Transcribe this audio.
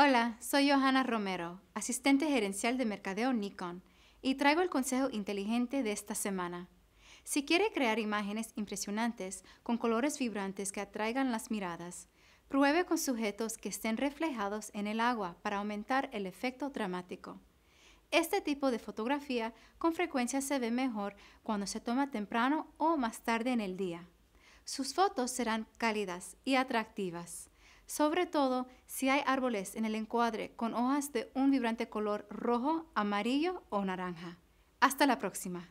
Hola, soy Johanna Romero, asistente gerencial de Mercadeo Nikon, y traigo el consejo inteligente de esta semana. Si quiere crear imágenes impresionantes con colores vibrantes que atraigan las miradas, pruebe con sujetos que estén reflejados en el agua para aumentar el efecto dramático. Este tipo de fotografía con frecuencia se ve mejor cuando se toma temprano o más tarde en el día. Sus fotos serán cálidas y atractivas sobre todo si hay árboles en el encuadre con hojas de un vibrante color rojo, amarillo o naranja. Hasta la próxima.